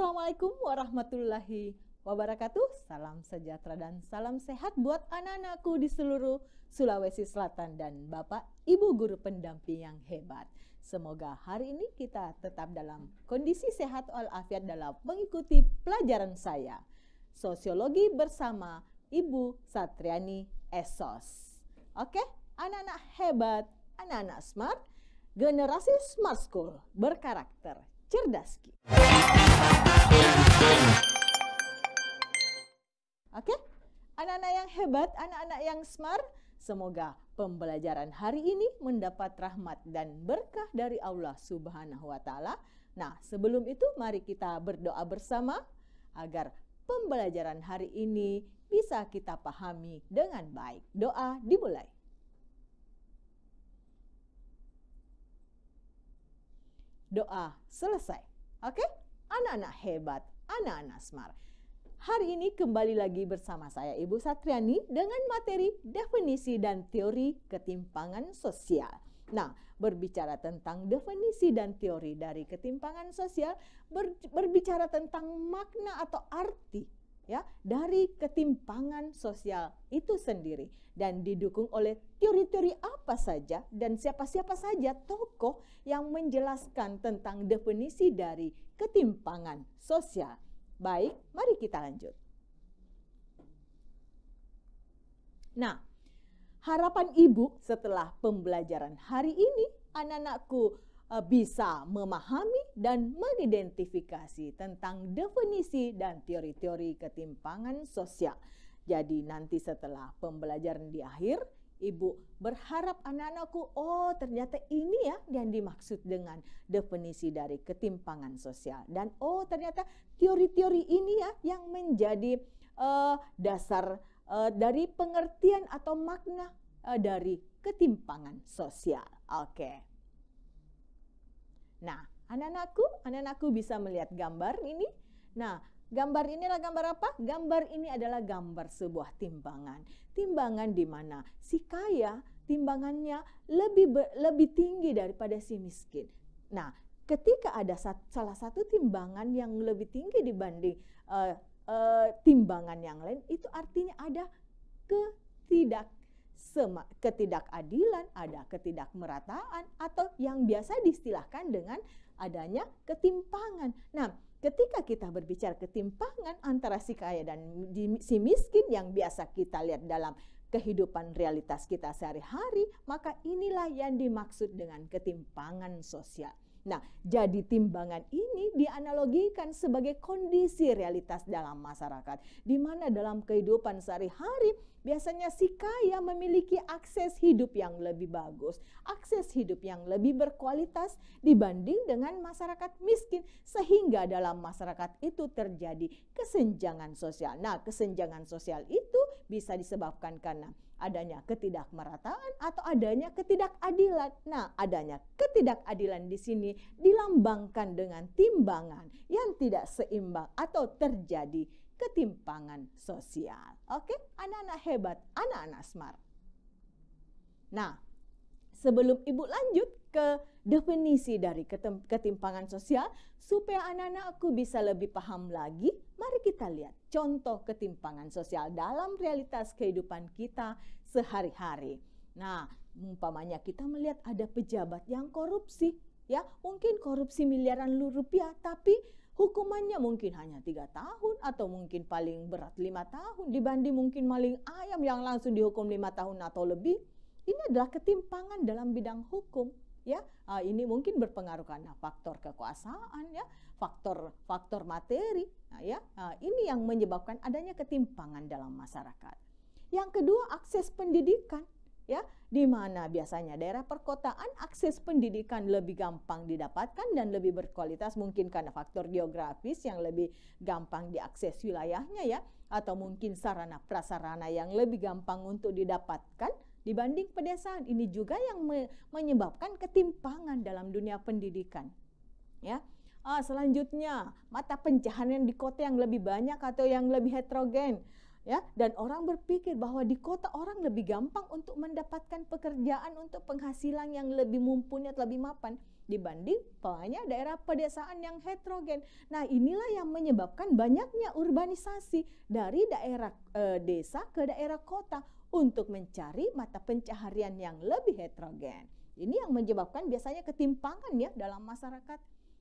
Assalamualaikum warahmatullahi wabarakatuh. Salam sejahtera dan salam sehat buat anak-anakku di seluruh Sulawesi Selatan dan Bapak Ibu guru pendamping yang hebat. Semoga hari ini kita tetap dalam kondisi sehat walafiat dalam mengikuti pelajaran saya. Sosiologi bersama Ibu Satriani Esos. Oke, anak-anak hebat, anak-anak smart, generasi smart school berkarakter cerdas. Oke, okay? anak-anak yang hebat, anak-anak yang smart, semoga pembelajaran hari ini mendapat rahmat dan berkah dari Allah Subhanahu wa taala. Nah, sebelum itu mari kita berdoa bersama agar pembelajaran hari ini bisa kita pahami dengan baik. Doa dimulai. doa selesai. Oke? Anak-anak hebat, anak-anak smart. Hari ini kembali lagi bersama saya Ibu Satriani dengan materi definisi dan teori ketimpangan sosial. Nah, berbicara tentang definisi dan teori dari ketimpangan sosial, ber, berbicara tentang makna atau arti ya dari ketimpangan sosial itu sendiri dan didukung oleh teori-teori apa saja dan siapa-siapa saja tokoh yang menjelaskan tentang definisi dari ketimpangan sosial. Baik, mari kita lanjut. Nah, harapan Ibu setelah pembelajaran hari ini anak-anakku Eh, bisa memahami dan mengidentifikasi tentang definisi dan teori-teori ketimpangan sosial. Jadi nanti setelah pembelajaran di akhir, ibu berharap anak-anakku, oh ternyata ini ya yang dimaksud dengan definisi dari ketimpangan sosial. Dan oh ternyata teori-teori ini ya yang menjadi uh, dasar uh, dari pengertian atau makna uh, dari ketimpangan sosial. Oke. Okay. Nah, anak-anakku, anak-anakku bisa melihat gambar ini. Nah, gambar ini adalah gambar apa? Gambar ini adalah gambar sebuah timbangan. Timbangan di mana si kaya timbangannya lebih ber, lebih tinggi daripada si miskin. Nah, ketika ada sat, salah satu timbangan yang lebih tinggi dibanding uh, uh, timbangan yang lain, itu artinya ada ketidak ketidakadilan, ada ketidakmerataan, atau yang biasa diistilahkan dengan adanya ketimpangan. Nah, ketika kita berbicara ketimpangan antara si kaya dan si miskin yang biasa kita lihat dalam kehidupan realitas kita sehari-hari, maka inilah yang dimaksud dengan ketimpangan sosial. Nah, jadi timbangan ini dianalogikan sebagai kondisi realitas dalam masyarakat, di mana dalam kehidupan sehari-hari biasanya si kaya memiliki akses hidup yang lebih bagus, akses hidup yang lebih berkualitas dibanding dengan masyarakat miskin, sehingga dalam masyarakat itu terjadi kesenjangan sosial. Nah, kesenjangan sosial itu bisa disebabkan karena adanya ketidakmerataan atau adanya ketidakadilan. Nah, adanya ketidakadilan di sini dilambangkan dengan timbangan yang tidak seimbang atau terjadi ketimpangan sosial. Oke, anak-anak hebat, anak-anak smart. Nah, sebelum Ibu lanjut ke definisi dari ketimpangan sosial supaya anak-anakku bisa lebih paham lagi, mari kita lihat contoh ketimpangan sosial dalam realitas kehidupan kita sehari-hari. Nah, umpamanya kita melihat ada pejabat yang korupsi, ya mungkin korupsi miliaran rupiah, tapi hukumannya mungkin hanya tiga tahun atau mungkin paling berat lima tahun dibanding mungkin maling ayam yang langsung dihukum lima tahun atau lebih ini adalah ketimpangan dalam bidang hukum ya ah, ini mungkin berpengaruh karena faktor kekuasaan ya faktor faktor materi ah, ya ah, ini yang menyebabkan adanya ketimpangan dalam masyarakat yang kedua akses pendidikan ya di mana biasanya daerah perkotaan akses pendidikan lebih gampang didapatkan dan lebih berkualitas mungkin karena faktor geografis yang lebih gampang diakses wilayahnya ya atau mungkin sarana prasarana yang lebih gampang untuk didapatkan dibanding pedesaan. Ini juga yang me menyebabkan ketimpangan dalam dunia pendidikan. Ya. Ah, selanjutnya, mata pencaharian di kota yang lebih banyak atau yang lebih heterogen ya dan orang berpikir bahwa di kota orang lebih gampang untuk mendapatkan pekerjaan untuk penghasilan yang lebih mumpuni atau lebih mapan dibanding banyak daerah pedesaan yang heterogen. Nah, inilah yang menyebabkan banyaknya urbanisasi dari daerah e, desa ke daerah kota untuk mencari mata pencaharian yang lebih heterogen. Ini yang menyebabkan biasanya ketimpangan ya dalam masyarakat.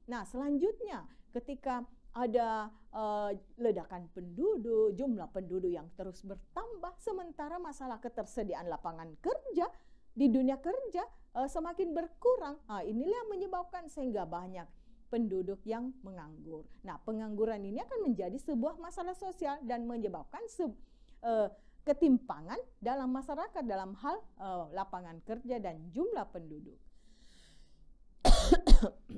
Nah, selanjutnya ketika ada uh, ledakan penduduk, jumlah penduduk yang terus bertambah sementara masalah ketersediaan lapangan kerja di dunia kerja uh, semakin berkurang. Nah, inilah yang menyebabkan sehingga banyak penduduk yang menganggur. Nah, pengangguran ini akan menjadi sebuah masalah sosial dan menyebabkan se uh, ketimpangan dalam masyarakat dalam hal uh, lapangan kerja dan jumlah penduduk.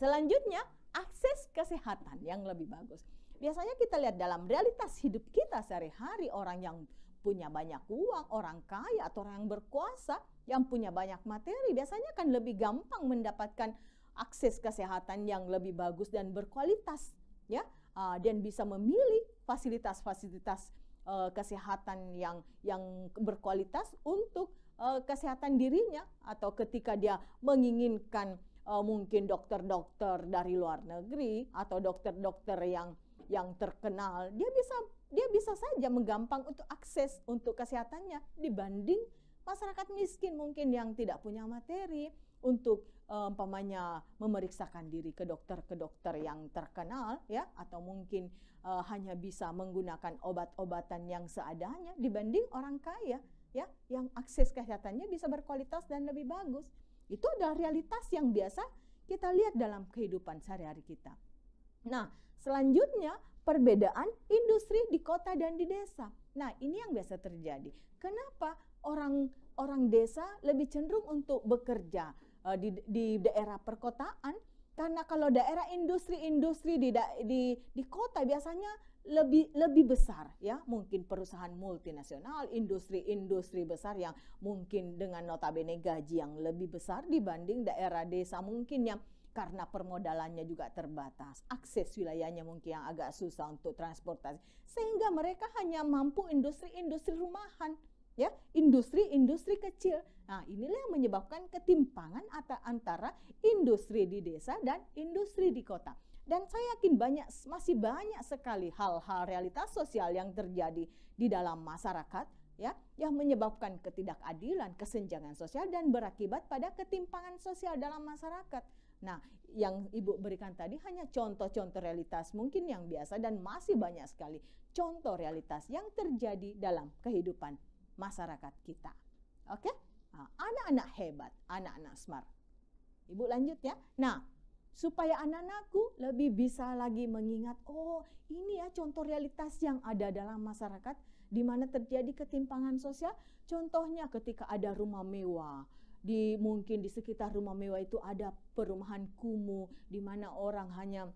Selanjutnya, akses kesehatan yang lebih bagus. Biasanya kita lihat dalam realitas hidup kita sehari-hari orang yang punya banyak uang, orang kaya atau orang yang berkuasa yang punya banyak materi biasanya akan lebih gampang mendapatkan akses kesehatan yang lebih bagus dan berkualitas ya ah, dan bisa memilih fasilitas-fasilitas uh, kesehatan yang yang berkualitas untuk uh, kesehatan dirinya atau ketika dia menginginkan uh, mungkin dokter-dokter dari luar negeri atau dokter-dokter yang yang terkenal dia bisa dia bisa saja menggampang untuk akses untuk kesehatannya dibanding masyarakat miskin mungkin yang tidak punya materi untuk umpamanya memeriksakan diri ke dokter ke dokter yang terkenal ya atau mungkin uh, hanya bisa menggunakan obat-obatan yang seadanya dibanding orang kaya ya yang akses kesehatannya bisa berkualitas dan lebih bagus. Itu adalah realitas yang biasa kita lihat dalam kehidupan sehari-hari kita. Nah, selanjutnya perbedaan industri di kota dan di desa. Nah, ini yang biasa terjadi. Kenapa orang orang desa lebih cenderung untuk bekerja uh, di, di daerah perkotaan karena kalau daerah industri-industri di, di di kota biasanya lebih lebih besar ya mungkin perusahaan multinasional industri-industri besar yang mungkin dengan notabene gaji yang lebih besar dibanding daerah desa mungkin yang karena permodalannya juga terbatas akses wilayahnya mungkin yang agak susah untuk transportasi sehingga mereka hanya mampu industri-industri rumahan ya industri-industri kecil. Nah, inilah yang menyebabkan ketimpangan antara industri di desa dan industri di kota. Dan saya yakin banyak masih banyak sekali hal-hal realitas sosial yang terjadi di dalam masyarakat ya yang menyebabkan ketidakadilan, kesenjangan sosial dan berakibat pada ketimpangan sosial dalam masyarakat. Nah, yang Ibu berikan tadi hanya contoh-contoh realitas mungkin yang biasa dan masih banyak sekali contoh realitas yang terjadi dalam kehidupan masyarakat kita. Oke? Ah, anak-anak hebat, anak-anak smart. Ibu lanjut ya. Nah, supaya anak-anakku lebih bisa lagi mengingat, oh ini ya contoh realitas yang ada dalam masyarakat di mana terjadi ketimpangan sosial. Contohnya ketika ada rumah mewah, di mungkin di sekitar rumah mewah itu ada perumahan kumuh di mana orang hanya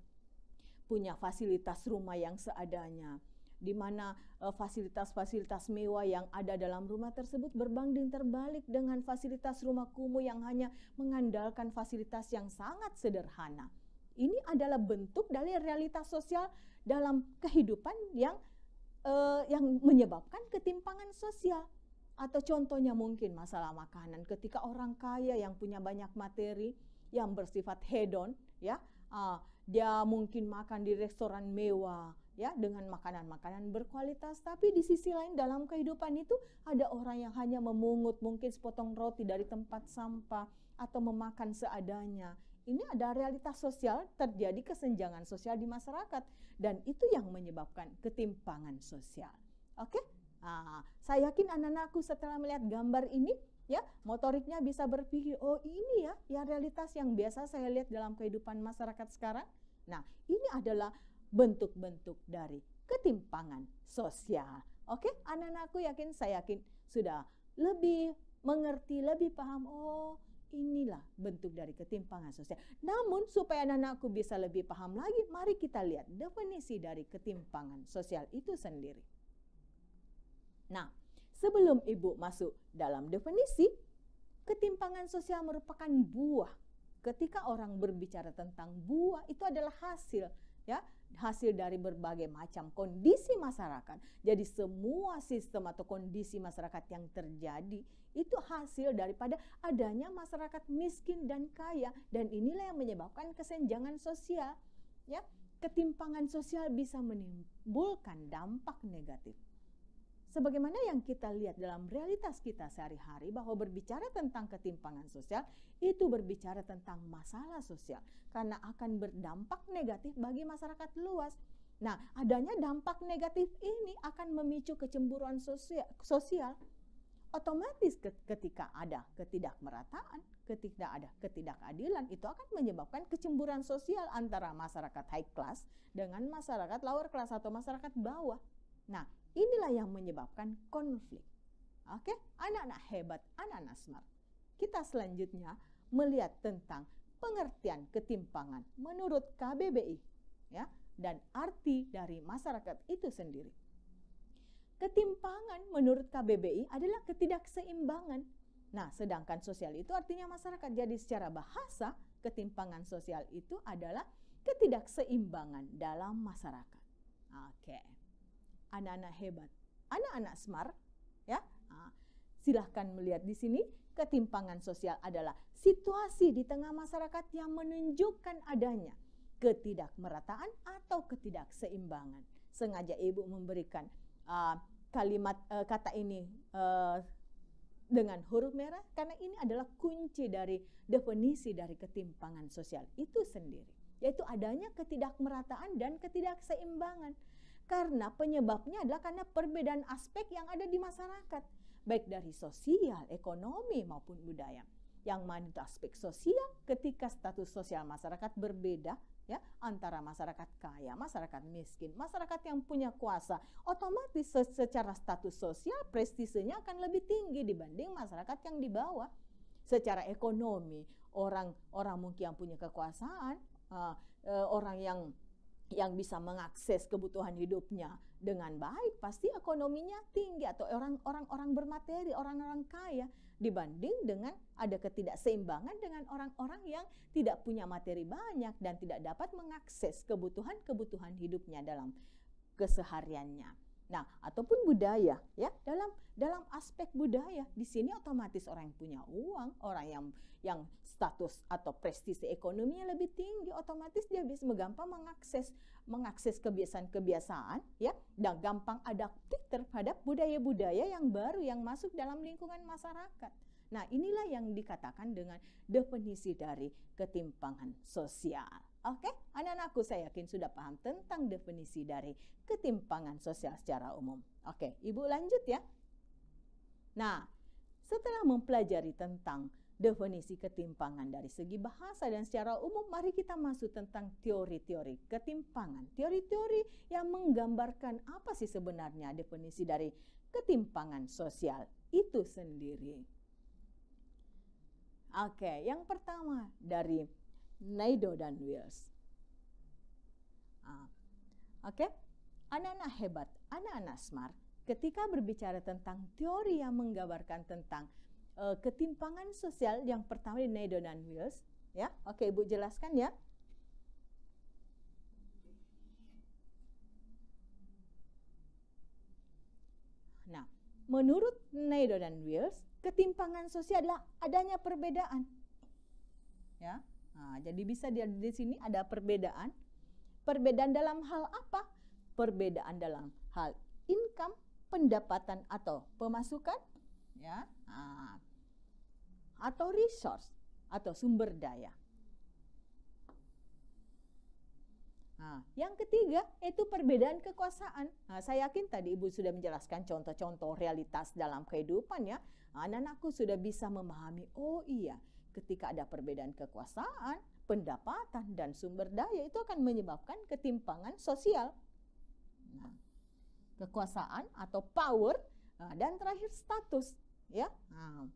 punya fasilitas rumah yang seadanya di mana eh, fasilitas-fasilitas mewah yang ada dalam rumah tersebut berbanding terbalik dengan fasilitas rumah kumuh yang hanya mengandalkan fasilitas yang sangat sederhana. Ini adalah bentuk dari realitas sosial dalam kehidupan yang uh, yang menyebabkan ketimpangan sosial. Atau contohnya mungkin masalah makanan ketika orang kaya yang punya banyak materi yang bersifat hedon ya, uh, dia mungkin makan di restoran mewah, ya dengan makanan-makanan berkualitas tapi di sisi lain dalam kehidupan itu ada orang yang hanya memungut mungkin sepotong roti dari tempat sampah atau memakan seadanya ini ada realitas sosial terjadi kesenjangan sosial di masyarakat dan itu yang menyebabkan ketimpangan sosial oke nah, saya yakin anak-anakku setelah melihat gambar ini ya motoriknya bisa berpikir oh ini ya ya realitas yang biasa saya lihat dalam kehidupan masyarakat sekarang nah ini adalah bentuk-bentuk dari ketimpangan sosial. Oke, anak-anakku yakin, saya yakin sudah lebih mengerti, lebih paham. Oh, inilah bentuk dari ketimpangan sosial. Namun supaya anak-anakku bisa lebih paham lagi, mari kita lihat definisi dari ketimpangan sosial itu sendiri. Nah, sebelum Ibu masuk dalam definisi, ketimpangan sosial merupakan buah. Ketika orang berbicara tentang buah, itu adalah hasil ya hasil dari berbagai macam kondisi masyarakat. Jadi semua sistem atau kondisi masyarakat yang terjadi itu hasil daripada adanya masyarakat miskin dan kaya dan inilah yang menyebabkan kesenjangan sosial. Ya, ketimpangan sosial bisa menimbulkan dampak negatif sebagaimana yang kita lihat dalam realitas kita sehari-hari bahwa berbicara tentang ketimpangan sosial itu berbicara tentang masalah sosial karena akan berdampak negatif bagi masyarakat luas. Nah, adanya dampak negatif ini akan memicu kecemburuan sosial, sosial. Otomatis ketika ada ketidakmerataan, ketika ada ketidakadilan, itu akan menyebabkan kecemburuan sosial antara masyarakat high class dengan masyarakat lower class atau masyarakat bawah. Nah, Inilah yang menyebabkan konflik. Oke, anak-anak hebat, anak-anak smart. Kita selanjutnya melihat tentang pengertian ketimpangan menurut KBBI ya dan arti dari masyarakat itu sendiri. Ketimpangan menurut KBBI adalah ketidakseimbangan. Nah, sedangkan sosial itu artinya masyarakat. Jadi secara bahasa, ketimpangan sosial itu adalah ketidakseimbangan dalam masyarakat. Oke. Okay anak-anak hebat, anak-anak smart, ya. silahkan melihat di sini ketimpangan sosial adalah situasi di tengah masyarakat yang menunjukkan adanya ketidakmerataan atau ketidakseimbangan. Sengaja ibu memberikan uh, kalimat uh, kata ini uh, dengan huruf merah karena ini adalah kunci dari definisi dari ketimpangan sosial itu sendiri, yaitu adanya ketidakmerataan dan ketidakseimbangan. Karena penyebabnya adalah karena perbedaan aspek yang ada di masyarakat, baik dari sosial, ekonomi maupun budaya. Yang mana itu aspek sosial ketika status sosial masyarakat berbeda ya antara masyarakat kaya, masyarakat miskin, masyarakat yang punya kuasa, otomatis secara status sosial prestisenya akan lebih tinggi dibanding masyarakat yang di bawah. Secara ekonomi, orang-orang mungkin yang punya kekuasaan, uh, uh, orang yang yang bisa mengakses kebutuhan hidupnya dengan baik, pasti ekonominya tinggi atau orang-orang bermateri, orang-orang kaya dibanding dengan ada ketidakseimbangan dengan orang-orang yang tidak punya materi banyak dan tidak dapat mengakses kebutuhan-kebutuhan hidupnya dalam kesehariannya. Nah, ataupun budaya ya. Dalam dalam aspek budaya di sini otomatis orang yang punya uang, orang yang yang status atau prestisi ekonominya lebih tinggi, otomatis dia bisa gampang mengakses mengakses kebiasaan-kebiasaan ya dan gampang adaptif terhadap budaya-budaya yang baru yang masuk dalam lingkungan masyarakat. Nah, inilah yang dikatakan dengan definisi dari ketimpangan sosial. Oke, okay? anak-anakku saya yakin sudah paham tentang definisi dari ketimpangan sosial secara umum. Oke, Ibu lanjut ya. Nah, setelah mempelajari tentang definisi ketimpangan dari segi bahasa dan secara umum, mari kita masuk tentang teori-teori ketimpangan. Teori-teori yang menggambarkan apa sih sebenarnya definisi dari ketimpangan sosial itu sendiri. Oke, yang pertama dari dan Wills. Ah. Oke, okay? anak-anak hebat, anak-anak smart. Ketika berbicara tentang teori yang menggambarkan tentang uh, ketimpangan sosial yang pertama di dan Wills, ya, oke okay, ibu jelaskan ya. Nah, menurut Naido dan Wills, ketimpangan sosial adalah adanya perbedaan. Ya. Nah, jadi bisa di, di sini ada perbedaan. Perbedaan dalam hal apa? Perbedaan dalam hal income, pendapatan atau pemasukan, ya, nah, atau resource atau sumber daya. Nah, yang ketiga itu perbedaan kekuasaan. Nah, saya yakin tadi Ibu sudah menjelaskan contoh-contoh realitas dalam kehidupan ya. Anak-anakku sudah bisa memahami, oh iya, ketika ada perbedaan kekuasaan, pendapatan, dan sumber daya itu akan menyebabkan ketimpangan sosial. Nah, kekuasaan atau power ah, dan terakhir status, ya. Ah.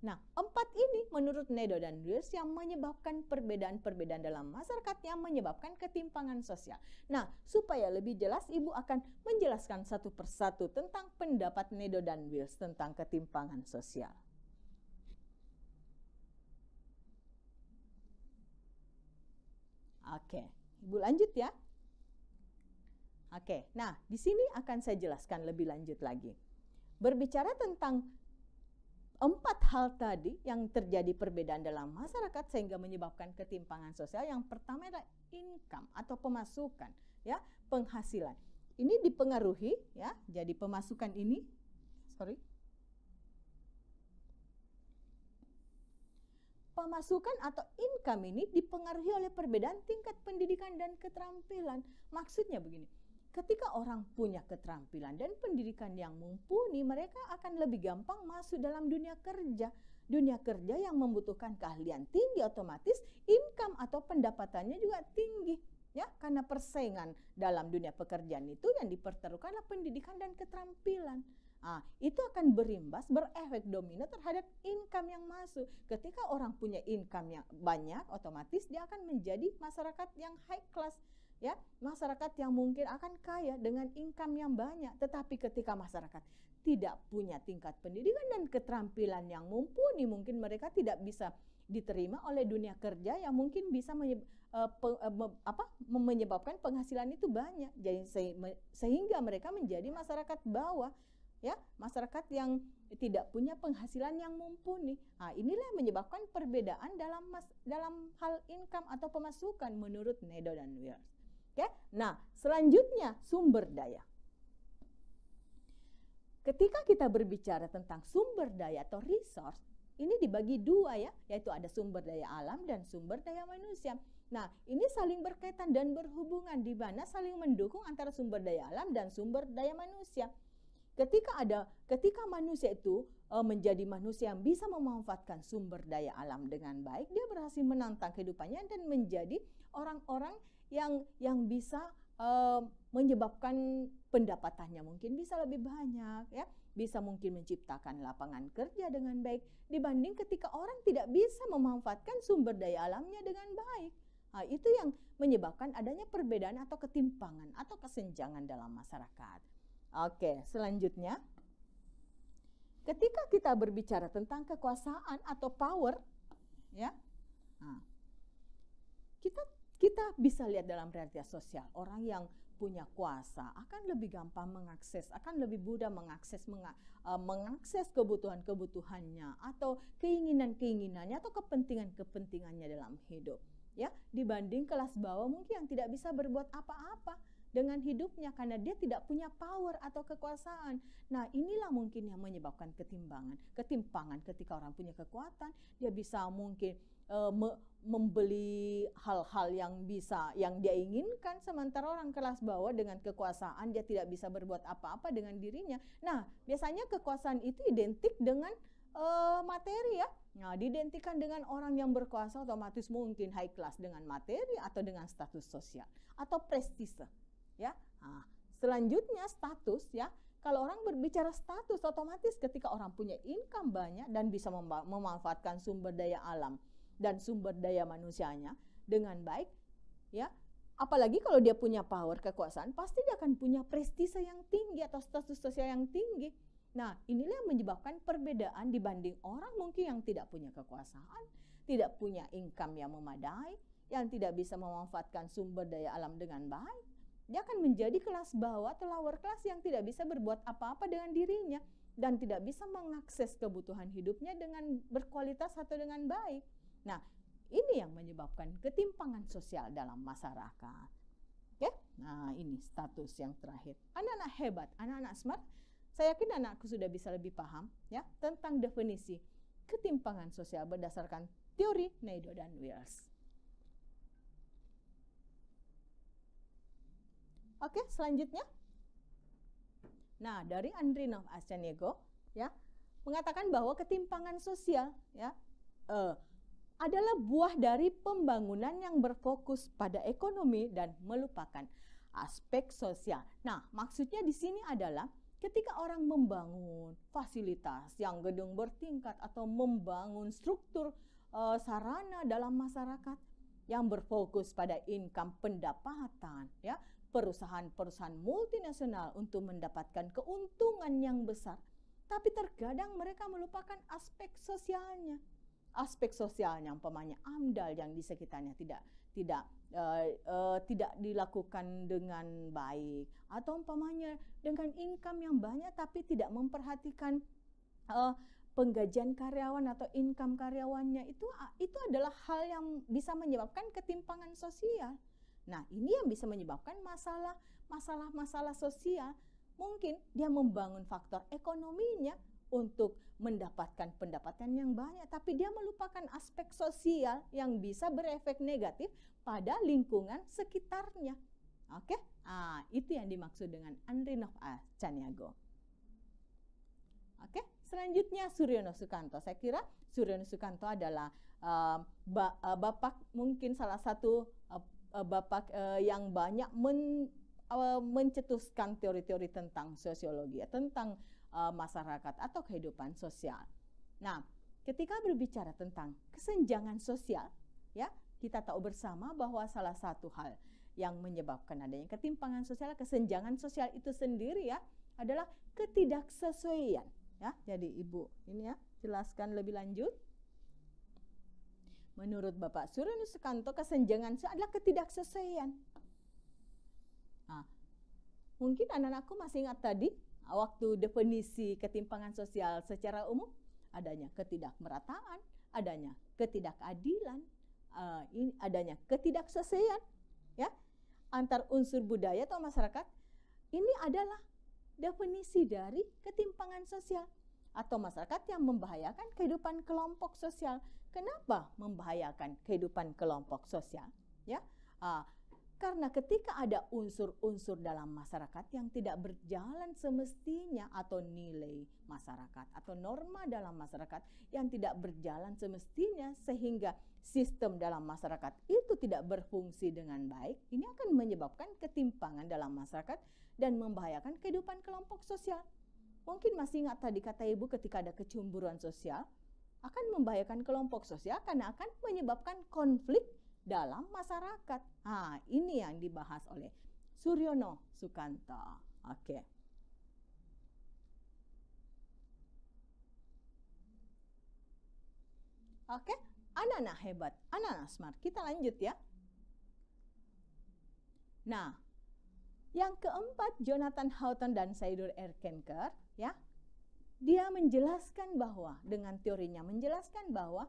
Nah, empat ini menurut Nedo dan Dries yang menyebabkan perbedaan-perbedaan dalam masyarakat yang menyebabkan ketimpangan sosial. Nah, supaya lebih jelas, Ibu akan menjelaskan satu persatu tentang pendapat Nedo dan Dries tentang ketimpangan sosial. Oke, Ibu lanjut ya. Oke, nah di sini akan saya jelaskan lebih lanjut lagi. Berbicara tentang empat hal tadi yang terjadi perbedaan dalam masyarakat sehingga menyebabkan ketimpangan sosial. Yang pertama adalah income atau pemasukan, ya penghasilan. Ini dipengaruhi, ya. Jadi pemasukan ini, sorry, pemasukan atau income ini dipengaruhi oleh perbedaan tingkat pendidikan dan keterampilan. Maksudnya begini, ketika orang punya keterampilan dan pendidikan yang mumpuni, mereka akan lebih gampang masuk dalam dunia kerja. Dunia kerja yang membutuhkan keahlian tinggi otomatis income atau pendapatannya juga tinggi. Ya, karena persaingan dalam dunia pekerjaan itu yang dipertaruhkanlah pendidikan dan keterampilan ah itu akan berimbas berefek domino terhadap income yang masuk. Ketika orang punya income yang banyak, otomatis dia akan menjadi masyarakat yang high class ya, masyarakat yang mungkin akan kaya dengan income yang banyak. Tetapi ketika masyarakat tidak punya tingkat pendidikan dan keterampilan yang mumpuni, mungkin mereka tidak bisa diterima oleh dunia kerja yang mungkin bisa eh, eh, menyebabkan penghasilan itu banyak. Jadi sehingga mereka menjadi masyarakat bawah ya masyarakat yang tidak punya penghasilan yang mumpuni. Nah, inilah menyebabkan perbedaan dalam mas, dalam hal income atau pemasukan menurut Nedo dan Wills. Oke. Ya, nah, selanjutnya sumber daya. Ketika kita berbicara tentang sumber daya atau resource, ini dibagi dua ya, yaitu ada sumber daya alam dan sumber daya manusia. Nah, ini saling berkaitan dan berhubungan di mana saling mendukung antara sumber daya alam dan sumber daya manusia. Ketika ada ketika manusia itu eh, menjadi manusia yang bisa memanfaatkan sumber daya alam dengan baik, dia berhasil menantang kehidupannya dan menjadi orang-orang yang yang bisa eh, menyebabkan pendapatannya mungkin bisa lebih banyak ya, bisa mungkin menciptakan lapangan kerja dengan baik dibanding ketika orang tidak bisa memanfaatkan sumber daya alamnya dengan baik. Nah, itu yang menyebabkan adanya perbedaan atau ketimpangan atau kesenjangan dalam masyarakat. Oke, selanjutnya. Ketika kita berbicara tentang kekuasaan atau power, ya, nah, kita kita bisa lihat dalam realitas sosial orang yang punya kuasa akan lebih gampang mengakses, akan lebih mudah mengakses eh, mengakses kebutuhan-kebutuhannya atau keinginan-keinginannya atau kepentingan-kepentingannya dalam hidup. Ya, dibanding kelas bawah mungkin yang tidak bisa berbuat apa-apa dengan hidupnya karena dia tidak punya power atau kekuasaan. Nah, inilah mungkin yang menyebabkan ketimbangan, ketimpangan ketika orang punya kekuatan, dia bisa mungkin uh, membeli hal-hal yang bisa yang dia inginkan sementara orang kelas bawah dengan kekuasaan dia tidak bisa berbuat apa-apa dengan dirinya. Nah, biasanya kekuasaan itu identik dengan uh, materi ya. Nah, diidentikan dengan orang yang berkuasa otomatis mungkin high class dengan materi atau dengan status sosial atau prestise ya. Nah, selanjutnya status ya. Kalau orang berbicara status otomatis ketika orang punya income banyak dan bisa memanfaatkan sumber daya alam dan sumber daya manusianya dengan baik ya. Apalagi kalau dia punya power kekuasaan pasti dia akan punya prestise yang tinggi atau status sosial yang tinggi. Nah, inilah yang menyebabkan perbedaan dibanding orang mungkin yang tidak punya kekuasaan, tidak punya income yang memadai, yang tidak bisa memanfaatkan sumber daya alam dengan baik, dia akan menjadi kelas bawah atau lower class yang tidak bisa berbuat apa-apa dengan dirinya dan tidak bisa mengakses kebutuhan hidupnya dengan berkualitas atau dengan baik. Nah, ini yang menyebabkan ketimpangan sosial dalam masyarakat. Oke, ya, nah ini status yang terakhir. Anak-anak hebat, anak-anak smart, saya yakin anakku sudah bisa lebih paham ya tentang definisi ketimpangan sosial berdasarkan teori Neido dan Wills. Oke, selanjutnya. Nah, dari Andrinov Asenego ya, mengatakan bahwa ketimpangan sosial ya eh, adalah buah dari pembangunan yang berfokus pada ekonomi dan melupakan aspek sosial. Nah, maksudnya di sini adalah ketika orang membangun fasilitas yang gedung bertingkat atau membangun struktur eh, sarana dalam masyarakat yang berfokus pada income pendapatan ya perusahaan-perusahaan multinasional untuk mendapatkan keuntungan yang besar, tapi terkadang mereka melupakan aspek sosialnya. Aspek sosialnya, umpamanya amdal yang di sekitarnya tidak tidak uh, uh, tidak dilakukan dengan baik atau umpamanya dengan income yang banyak tapi tidak memperhatikan uh, penggajian karyawan atau income karyawannya itu itu adalah hal yang bisa menyebabkan ketimpangan sosial Nah, ini yang bisa menyebabkan masalah masalah-masalah sosial. Mungkin dia membangun faktor ekonominya untuk mendapatkan pendapatan yang banyak, tapi dia melupakan aspek sosial yang bisa berefek negatif pada lingkungan sekitarnya. Oke, okay? ah, itu yang dimaksud dengan Andrinov A. Caniago. Oke, okay? selanjutnya Suryono Sukanto. Saya kira Suryono Sukanto adalah uh, ba uh, bapak mungkin salah satu uh, uh, Bapak uh, yang banyak men, uh, mencetuskan teori-teori tentang sosiologi, ya, tentang uh, masyarakat atau kehidupan sosial. Nah, ketika berbicara tentang kesenjangan sosial, ya kita tahu bersama bahwa salah satu hal yang menyebabkan adanya ketimpangan sosial, kesenjangan sosial itu sendiri ya adalah ketidaksesuaian ya. Jadi Ibu ini ya jelaskan lebih lanjut. Menurut Bapak Surya sekanto kesenjangan itu adalah ketidaksesuaian. Nah, mungkin anak-anakku masih ingat tadi ah, waktu definisi ketimpangan sosial secara umum adanya ketidakmerataan, adanya ketidakadilan, ah, ini adanya ketidaksesuaian ya antar unsur budaya atau masyarakat. Ini adalah definisi dari ketimpangan sosial atau masyarakat yang membahayakan kehidupan kelompok sosial. Kenapa membahayakan kehidupan kelompok sosial? Ya, uh, karena ketika ada unsur-unsur dalam masyarakat yang tidak berjalan semestinya atau nilai masyarakat atau norma dalam masyarakat yang tidak berjalan semestinya sehingga sistem dalam masyarakat itu tidak berfungsi dengan baik, ini akan menyebabkan ketimpangan dalam masyarakat dan membahayakan kehidupan kelompok sosial. Mungkin masih ingat tadi kata ibu ketika ada kecemburuan sosial, akan membahayakan kelompok sosial karena akan menyebabkan konflik dalam masyarakat. Ah, ini yang dibahas oleh Suryono Sukanta. Oke. Okay. Oke, okay. anak-anak hebat, anak-anak smart. Kita lanjut ya. Nah, yang keempat, Jonathan Houghton dan Saidur Erkenker, ya. Dia menjelaskan bahwa dengan teorinya menjelaskan bahwa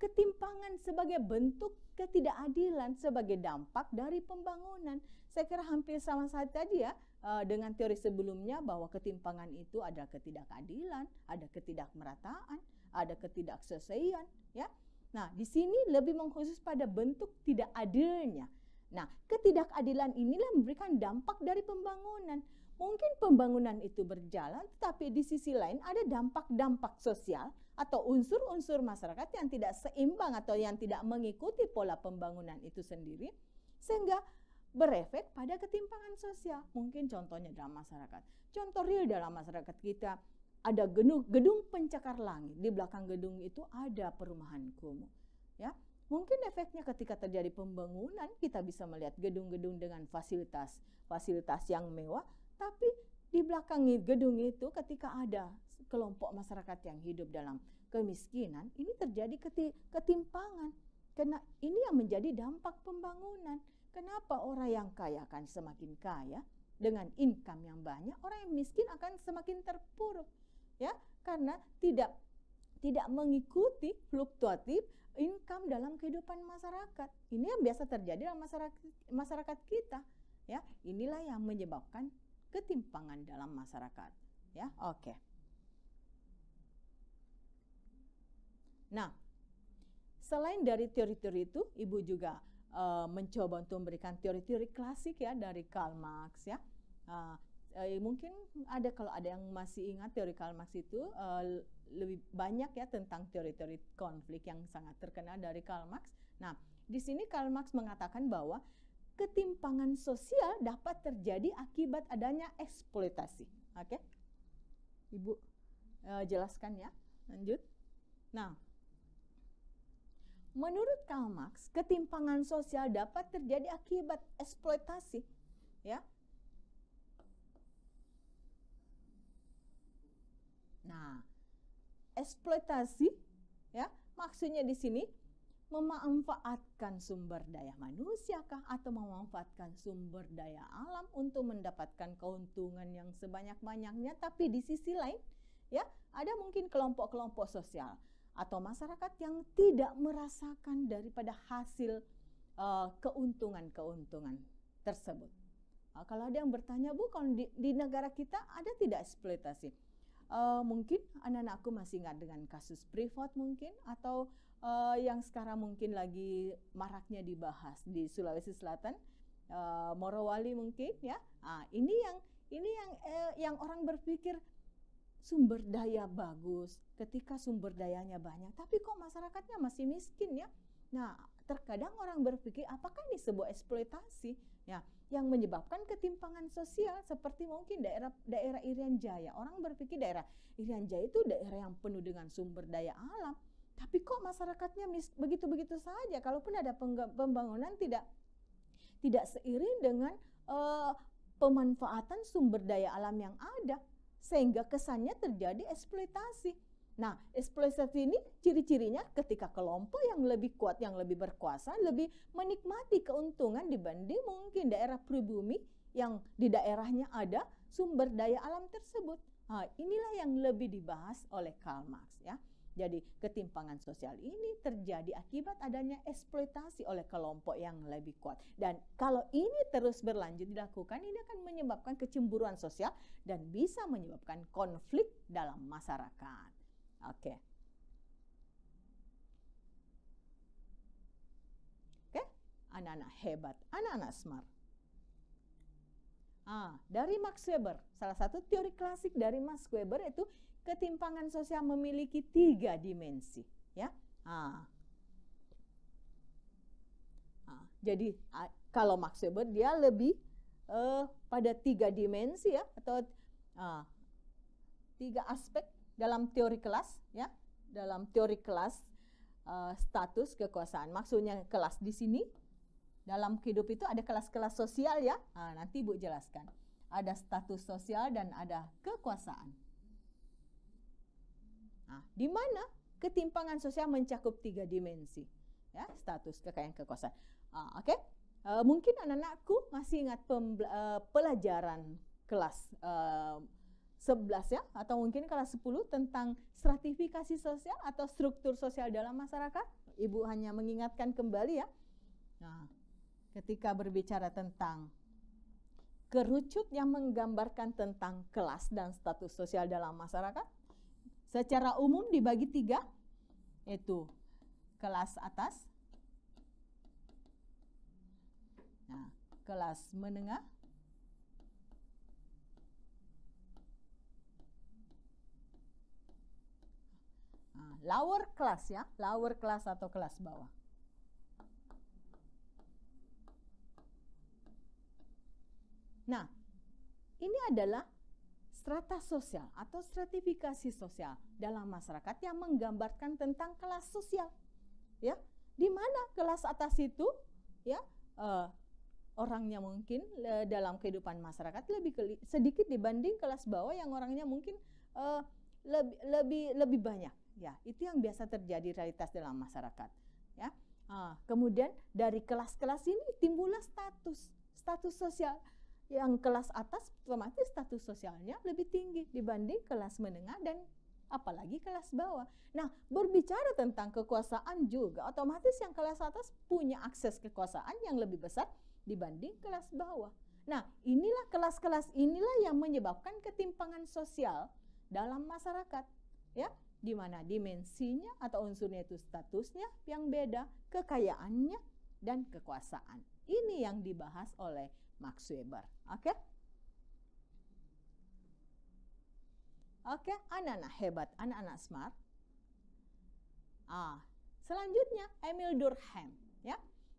ketimpangan sebagai bentuk ketidakadilan sebagai dampak dari pembangunan. Saya kira hampir sama saja tadi ya eh, dengan teori sebelumnya bahwa ketimpangan itu ada ketidakadilan, ada ketidakmerataan, ada ketidaksesuaian, ya. Nah, di sini lebih mengkhusus pada bentuk tidak adilnya Nah, ketidakadilan inilah memberikan dampak dari pembangunan. Mungkin pembangunan itu berjalan, tetapi di sisi lain ada dampak-dampak sosial atau unsur-unsur masyarakat yang tidak seimbang atau yang tidak mengikuti pola pembangunan itu sendiri, sehingga berefek pada ketimpangan sosial. Mungkin contohnya dalam masyarakat. Contoh real dalam masyarakat kita, ada gedung, gedung pencakar langit. Di belakang gedung itu ada perumahan kumuh. Ya, Mungkin efeknya ketika terjadi pembangunan kita bisa melihat gedung-gedung dengan fasilitas fasilitas yang mewah, tapi di belakang gedung itu ketika ada kelompok masyarakat yang hidup dalam kemiskinan, ini terjadi ketimpangan. Karena ini yang menjadi dampak pembangunan. Kenapa orang yang kaya akan semakin kaya dengan income yang banyak, orang yang miskin akan semakin terpuruk. Ya, karena tidak tidak mengikuti fluktuatif income dalam kehidupan masyarakat. Ini yang biasa terjadi dalam masyarakat masyarakat kita, ya. Inilah yang menyebabkan ketimpangan dalam masyarakat, ya. Oke. Okay. Nah, selain dari teori-teori itu, Ibu juga uh, mencoba untuk memberikan teori-teori klasik ya dari Karl Marx ya. Uh, mungkin ada kalau ada yang masih ingat teori Karl Marx itu uh, lebih banyak ya tentang teori-teori konflik yang sangat terkenal dari Karl Marx. Nah, di sini Karl Marx mengatakan bahwa ketimpangan sosial dapat terjadi akibat adanya eksploitasi. Oke, okay? Ibu uh, jelaskan ya. Lanjut. Nah, menurut Karl Marx, ketimpangan sosial dapat terjadi akibat eksploitasi, ya. Nah, eksploitasi ya maksudnya di sini memanfaatkan sumber daya manusiakah atau memanfaatkan sumber daya alam untuk mendapatkan keuntungan yang sebanyak-banyaknya tapi di sisi lain ya ada mungkin kelompok-kelompok sosial atau masyarakat yang tidak merasakan daripada hasil eh, keuntungan-keuntungan tersebut. Nah, kalau ada yang bertanya, bu, kalau di, di negara kita ada tidak eksploitasi? uh, mungkin anak-anakku masih ingat dengan kasus Privat mungkin atau uh, yang sekarang mungkin lagi maraknya dibahas di Sulawesi Selatan uh, Morowali mungkin ya. Nah, ini yang ini yang eh, yang orang berpikir sumber daya bagus ketika sumber dayanya banyak tapi kok masyarakatnya masih miskin ya. Nah, terkadang orang berpikir apakah ini sebuah eksploitasi? Ya, yang menyebabkan ketimpangan sosial seperti mungkin daerah daerah Irian Jaya. Orang berpikir daerah Irian Jaya itu daerah yang penuh dengan sumber daya alam, tapi kok masyarakatnya begitu-begitu saja. Kalaupun ada pembangunan tidak tidak seiring dengan uh, pemanfaatan sumber daya alam yang ada sehingga kesannya terjadi eksploitasi Nah, eksploitasi ini ciri-cirinya ketika kelompok yang lebih kuat, yang lebih berkuasa, lebih menikmati keuntungan dibanding mungkin daerah pribumi yang di daerahnya ada sumber daya alam tersebut. Nah, inilah yang lebih dibahas oleh Karl Marx ya. Jadi ketimpangan sosial ini terjadi akibat adanya eksploitasi oleh kelompok yang lebih kuat. Dan kalau ini terus berlanjut dilakukan, ini akan menyebabkan kecemburuan sosial dan bisa menyebabkan konflik dalam masyarakat. Oke. Okay. okay? anak-anak hebat, anak-anak smart. Ah, dari Max Weber, salah satu teori klasik dari Max Weber itu ketimpangan sosial memiliki tiga dimensi, ya. Ah. ah jadi ah, kalau Max Weber dia lebih uh, pada tiga dimensi ya atau uh, tiga aspek dalam teori kelas ya dalam teori kelas uh, status kekuasaan maksudnya kelas di sini dalam hidup itu ada kelas-kelas sosial ya nah, nanti ibu jelaskan ada status sosial dan ada kekuasaan nah di mana ketimpangan sosial mencakup tiga dimensi ya status kekayaan kekuasaan ah, oke okay? uh, eh, mungkin anak-anakku masih ingat uh, pelajaran kelas uh, 11 ya atau mungkin kelas 10 tentang stratifikasi sosial atau struktur sosial dalam masyarakat. Ibu hanya mengingatkan kembali ya. Nah, ketika berbicara tentang kerucut yang menggambarkan tentang kelas dan status sosial dalam masyarakat secara umum dibagi tiga yaitu kelas atas, nah, kelas menengah, lower class ya, lower class atau kelas bawah. Nah, ini adalah strata sosial atau stratifikasi sosial dalam masyarakat yang menggambarkan tentang kelas sosial. Ya, di mana kelas atas itu ya uh, orangnya mungkin uh, dalam kehidupan masyarakat lebih sedikit dibanding kelas bawah yang orangnya mungkin uh, lebih lebih lebih banyak Ya, itu yang biasa terjadi realitas dalam masyarakat. Ya. Ah, kemudian dari kelas-kelas ini timbullah status, status sosial yang kelas atas otomatis status sosialnya lebih tinggi dibanding kelas menengah dan apalagi kelas bawah. Nah, berbicara tentang kekuasaan juga otomatis yang kelas atas punya akses kekuasaan yang lebih besar dibanding kelas bawah. Nah, inilah kelas-kelas inilah yang menyebabkan ketimpangan sosial dalam masyarakat, ya di mana dimensinya atau unsurnya itu statusnya yang beda, kekayaannya, dan kekuasaan. Ini yang dibahas oleh Max Weber. Oke? Oke, anak-anak hebat, anak-anak smart. Ah, selanjutnya Emil Durkheim, ya.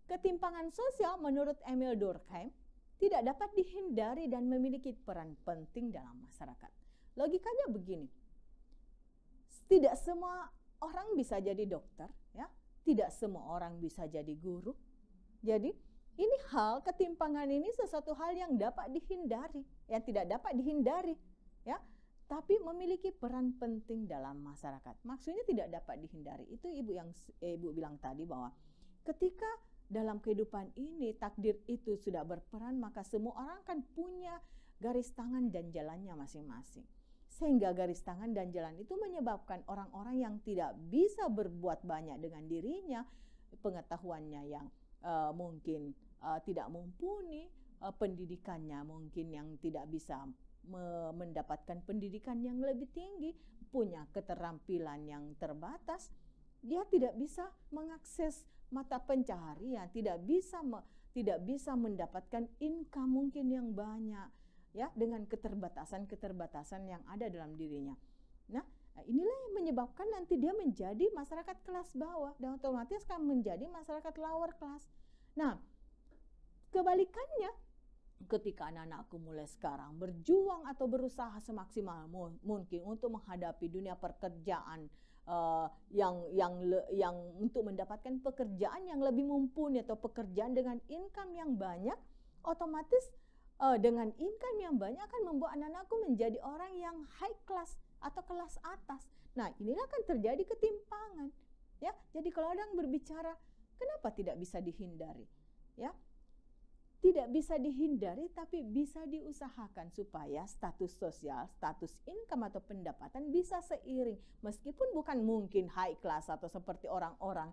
Ketimpangan sosial menurut Emil Durkheim tidak dapat dihindari dan memiliki peran penting dalam masyarakat. Logikanya begini, tidak semua orang bisa jadi dokter, ya. Tidak semua orang bisa jadi guru. Jadi ini hal ketimpangan ini sesuatu hal yang dapat dihindari, yang tidak dapat dihindari, ya. Tapi memiliki peran penting dalam masyarakat. Maksudnya tidak dapat dihindari. Itu ibu yang eh, ibu bilang tadi bahwa ketika dalam kehidupan ini takdir itu sudah berperan maka semua orang kan punya garis tangan dan jalannya masing-masing sehingga garis tangan dan jalan itu menyebabkan orang-orang yang tidak bisa berbuat banyak dengan dirinya, pengetahuannya yang uh, mungkin uh, tidak mumpuni, uh, pendidikannya mungkin yang tidak bisa me mendapatkan pendidikan yang lebih tinggi, punya keterampilan yang terbatas, dia tidak bisa mengakses mata pencaharian, tidak bisa tidak bisa mendapatkan income mungkin yang banyak, ya dengan keterbatasan-keterbatasan yang ada dalam dirinya. Nah, inilah yang menyebabkan nanti dia menjadi masyarakat kelas bawah dan otomatis kan menjadi masyarakat lower class. Nah, kebalikannya ketika anak-anakku mulai sekarang berjuang atau berusaha semaksimal mungkin untuk menghadapi dunia pekerjaan uh, yang yang yang untuk mendapatkan pekerjaan yang lebih mumpuni atau pekerjaan dengan income yang banyak otomatis uh, dengan income yang banyak akan membuat anak-anakku menjadi orang yang high class atau kelas atas. Nah, inilah akan terjadi ketimpangan. Ya, jadi kalau ada yang berbicara, kenapa tidak bisa dihindari? Ya, tidak bisa dihindari tapi bisa diusahakan supaya status sosial, status income atau pendapatan bisa seiring meskipun bukan mungkin high class atau seperti orang-orang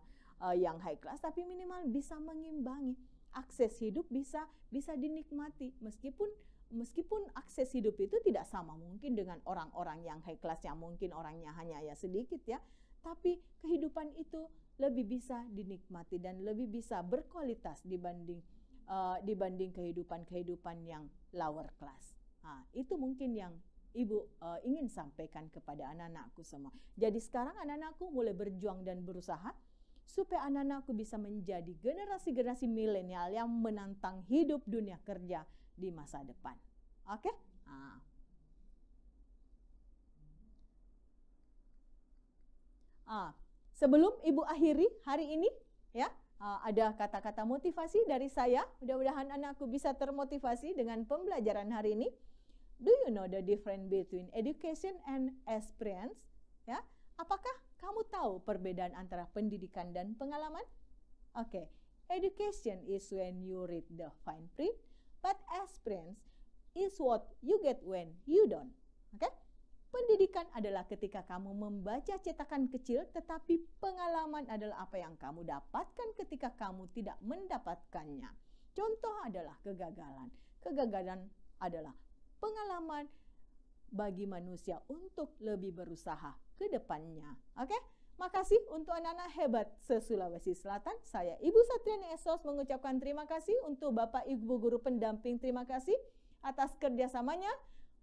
eh, yang high class tapi minimal bisa mengimbangi akses hidup bisa bisa dinikmati meskipun meskipun akses hidup itu tidak sama mungkin dengan orang-orang yang high class yang mungkin orangnya hanya ya sedikit ya tapi kehidupan itu lebih bisa dinikmati dan lebih bisa berkualitas dibanding uh, dibanding kehidupan-kehidupan yang lower class. Nah, itu mungkin yang ibu uh, ingin sampaikan kepada anak-anakku semua. Jadi sekarang anak-anakku mulai berjuang dan berusaha supaya anak-anakku bisa menjadi generasi-generasi milenial yang menantang hidup dunia kerja di masa depan. Oke? Okay? Nah. Ah, sebelum Ibu akhiri hari ini, ya, ah, ada kata-kata motivasi dari saya. Mudah-mudahan anakku bisa termotivasi dengan pembelajaran hari ini. Do you know the difference between education and experience? Ya, apakah tahu perbedaan antara pendidikan dan pengalaman? Oke, okay. education is when you read the fine print, but experience is what you get when you don't. Oke? Okay? Pendidikan adalah ketika kamu membaca cetakan kecil, tetapi pengalaman adalah apa yang kamu dapatkan ketika kamu tidak mendapatkannya. Contoh adalah kegagalan. Kegagalan adalah pengalaman bagi manusia untuk lebih berusaha ke depannya. Oke? Okay? Makasih untuk anak-anak hebat se-Sulawesi Selatan. Saya Ibu Satriani Esos mengucapkan terima kasih untuk Bapak Ibu Guru Pendamping. Terima kasih atas kerjasamanya.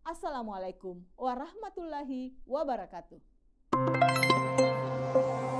Assalamualaikum warahmatullahi wabarakatuh.